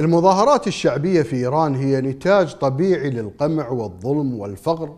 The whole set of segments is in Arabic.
المظاهرات الشعبية في إيران هي نتاج طبيعي للقمع والظلم والفقر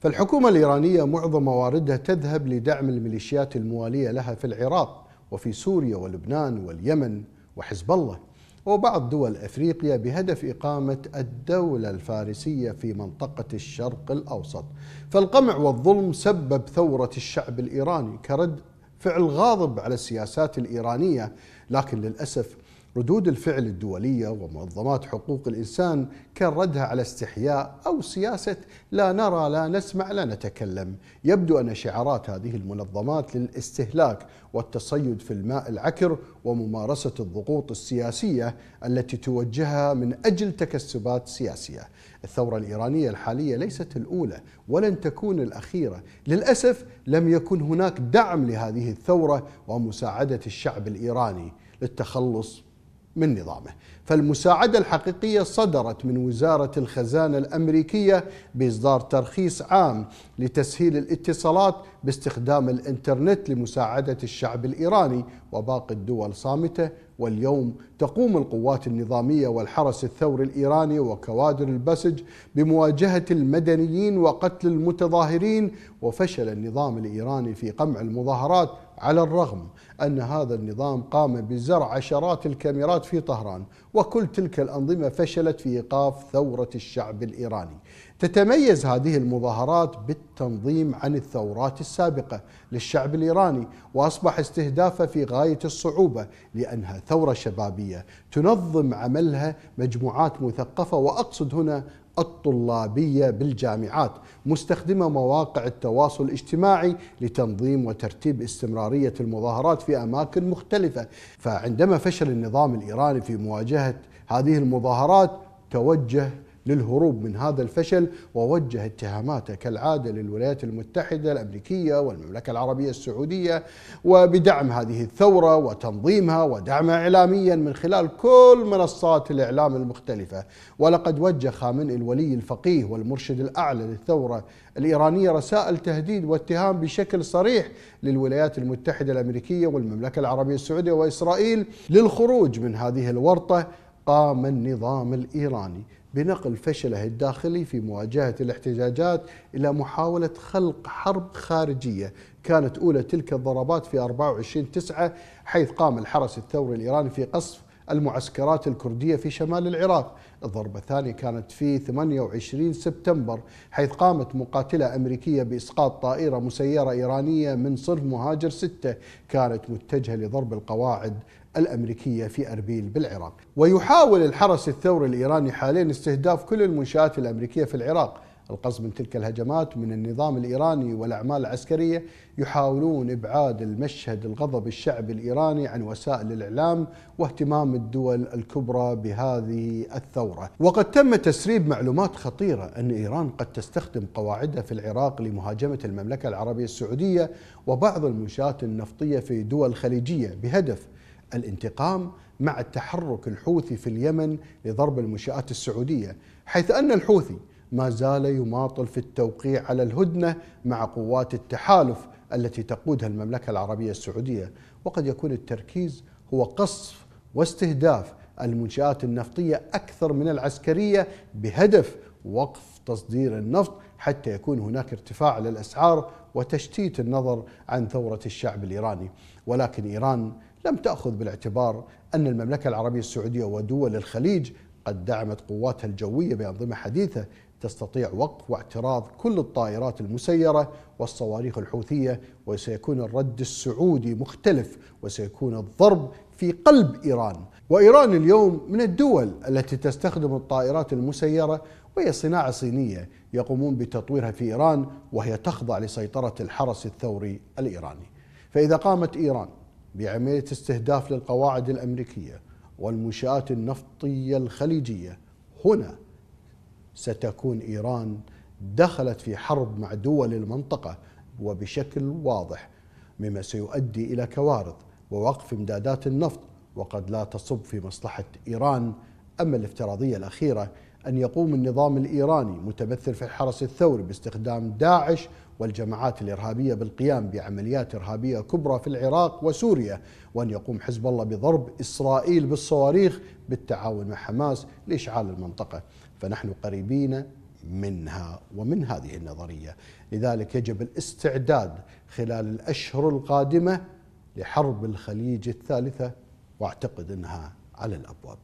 فالحكومة الإيرانية معظم مواردها تذهب لدعم الميليشيات الموالية لها في العراق وفي سوريا ولبنان واليمن وحزب الله وبعض دول أفريقيا بهدف إقامة الدولة الفارسية في منطقة الشرق الأوسط فالقمع والظلم سبب ثورة الشعب الإيراني كرد فعل غاضب على السياسات الإيرانية لكن للأسف ردود الفعل الدولية ومنظمات حقوق الإنسان كان ردها على استحياء أو سياسة لا نرى لا نسمع لا نتكلم يبدو أن شعارات هذه المنظمات للاستهلاك والتصيد في الماء العكر وممارسة الضغوط السياسية التي توجهها من أجل تكسبات سياسية الثورة الإيرانية الحالية ليست الأولى ولن تكون الأخيرة للأسف لم يكن هناك دعم لهذه الثورة ومساعدة الشعب الإيراني للتخلص من نظامه فالمساعدة الحقيقية صدرت من وزارة الخزانة الأمريكية بإصدار ترخيص عام لتسهيل الاتصالات باستخدام الإنترنت لمساعدة الشعب الإيراني وباقي الدول صامتة واليوم تقوم القوات النظامية والحرس الثوري الإيراني وكوادر البسج بمواجهة المدنيين وقتل المتظاهرين وفشل النظام الإيراني في قمع المظاهرات على الرغم أن هذا النظام قام بزرع عشرات الكاميرات في طهران وكل تلك الأنظمة فشلت في إيقاف ثورة الشعب الإيراني تتميز هذه المظاهرات بالتنظيم عن الثورات السابقة للشعب الإيراني وأصبح استهدافها في غاية الصعوبة لأنها ثورة شبابية تنظم عملها مجموعات مثقفة وأقصد هنا الطلابية بالجامعات مستخدمة مواقع التواصل الاجتماعي لتنظيم وترتيب استمرارية المظاهرات في أماكن مختلفة فعندما فشل النظام الإيراني في مواجهة هذه المظاهرات توجه للهروب من هذا الفشل ووجه اتهاماته كالعاده للولايات المتحده الامريكيه والمملكه العربيه السعوديه وبدعم هذه الثوره وتنظيمها ودعمها اعلاميا من خلال كل منصات الاعلام المختلفه ولقد وجه خامنئي الولي الفقيه والمرشد الاعلى للثوره الايرانيه رسائل تهديد واتهام بشكل صريح للولايات المتحده الامريكيه والمملكه العربيه السعوديه واسرائيل للخروج من هذه الورطه قام النظام الايراني بنقل فشله الداخلي في مواجهه الاحتجاجات الى محاوله خلق حرب خارجيه، كانت اولى تلك الضربات في 24 9 حيث قام الحرس الثوري الايراني في قصف المعسكرات الكردية في شمال العراق الضربة الثانية كانت في 28 سبتمبر حيث قامت مقاتلة أمريكية بإسقاط طائرة مسيرة إيرانية من صنف مهاجر 6 كانت متجهة لضرب القواعد الأمريكية في أربيل بالعراق ويحاول الحرس الثوري الإيراني حاليا استهداف كل المنشآت الأمريكية في العراق القصد من تلك الهجمات من النظام الإيراني والأعمال العسكرية يحاولون إبعاد المشهد الغضب الشعبي الإيراني عن وسائل الإعلام واهتمام الدول الكبرى بهذه الثورة وقد تم تسريب معلومات خطيرة أن إيران قد تستخدم قواعدها في العراق لمهاجمة المملكة العربية السعودية وبعض المنشآت النفطية في دول خليجية بهدف الانتقام مع التحرك الحوثي في اليمن لضرب المنشآت السعودية حيث أن الحوثي ما زال يماطل في التوقيع على الهدنة مع قوات التحالف التي تقودها المملكة العربية السعودية وقد يكون التركيز هو قصف واستهداف المنشآت النفطية أكثر من العسكرية بهدف وقف تصدير النفط حتى يكون هناك ارتفاع للأسعار وتشتيت النظر عن ثورة الشعب الإيراني ولكن إيران لم تأخذ بالاعتبار أن المملكة العربية السعودية ودول الخليج قد دعمت قواتها الجوية بأنظمة حديثة تستطيع وقف واعتراض كل الطائرات المسيرة والصواريخ الحوثية وسيكون الرد السعودي مختلف وسيكون الضرب في قلب إيران وإيران اليوم من الدول التي تستخدم الطائرات المسيرة وهي صناعة صينية يقومون بتطويرها في إيران وهي تخضع لسيطرة الحرس الثوري الإيراني فإذا قامت إيران بعملية استهداف للقواعد الأمريكية والمنشآت النفطية الخليجية هنا ستكون إيران دخلت في حرب مع دول المنطقة وبشكل واضح مما سيؤدي إلى كوارث ووقف امدادات النفط وقد لا تصب في مصلحة إيران أما الافتراضية الأخيرة أن يقوم النظام الإيراني متمثل في الحرس الثوري باستخدام داعش والجماعات الارهابيه بالقيام بعمليات ارهابيه كبرى في العراق وسوريا وان يقوم حزب الله بضرب اسرائيل بالصواريخ بالتعاون مع حماس لاشعال المنطقه فنحن قريبين منها ومن هذه النظريه لذلك يجب الاستعداد خلال الاشهر القادمه لحرب الخليج الثالثه واعتقد انها على الابواب